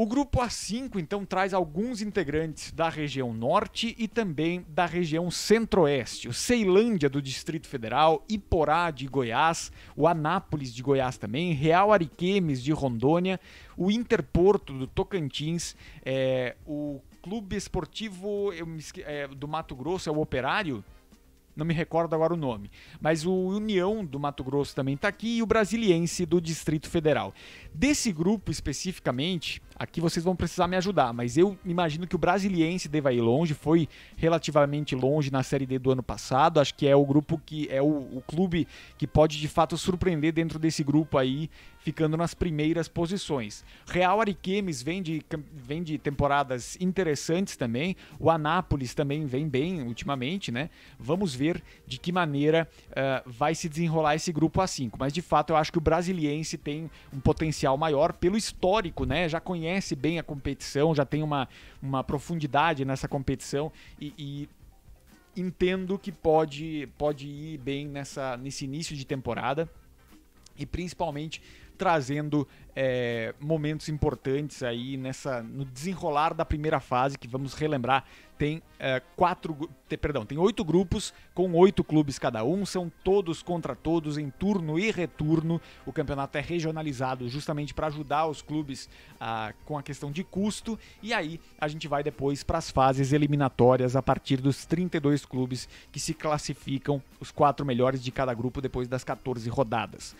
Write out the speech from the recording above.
O grupo A5 então traz alguns integrantes da região norte e também da região centro-oeste, o Ceilândia do Distrito Federal, Iporá de Goiás, o Anápolis de Goiás também, Real Ariquemes de Rondônia, o Interporto do Tocantins, é, o Clube Esportivo esque... é, do Mato Grosso, é o Operário, não me recordo agora o nome. Mas o União do Mato Grosso também está aqui e o Brasiliense do Distrito Federal. Desse grupo especificamente, aqui vocês vão precisar me ajudar, mas eu imagino que o Brasiliense deva ir longe, foi relativamente longe na Série D do ano passado. Acho que é o grupo que é o, o clube que pode de fato surpreender dentro desse grupo aí, ficando nas primeiras posições. Real Ariquemes vem de, vem de temporadas interessantes também. O Anápolis também vem bem ultimamente, né? Vamos ver ver de que maneira uh, vai se desenrolar esse grupo A5. Mas de fato eu acho que o brasiliense tem um potencial maior pelo histórico, né? Já conhece bem a competição, já tem uma, uma profundidade nessa competição e, e entendo que pode, pode ir bem nessa, nesse início de temporada e principalmente trazendo é, momentos importantes aí nessa no desenrolar da primeira fase que vamos relembrar tem é, quatro tem, perdão tem oito grupos com oito clubes cada um são todos contra todos em turno e retorno o campeonato é regionalizado justamente para ajudar os clubes ah, com a questão de custo e aí a gente vai depois para as fases eliminatórias a partir dos 32 clubes que se classificam os quatro melhores de cada grupo depois das 14 rodadas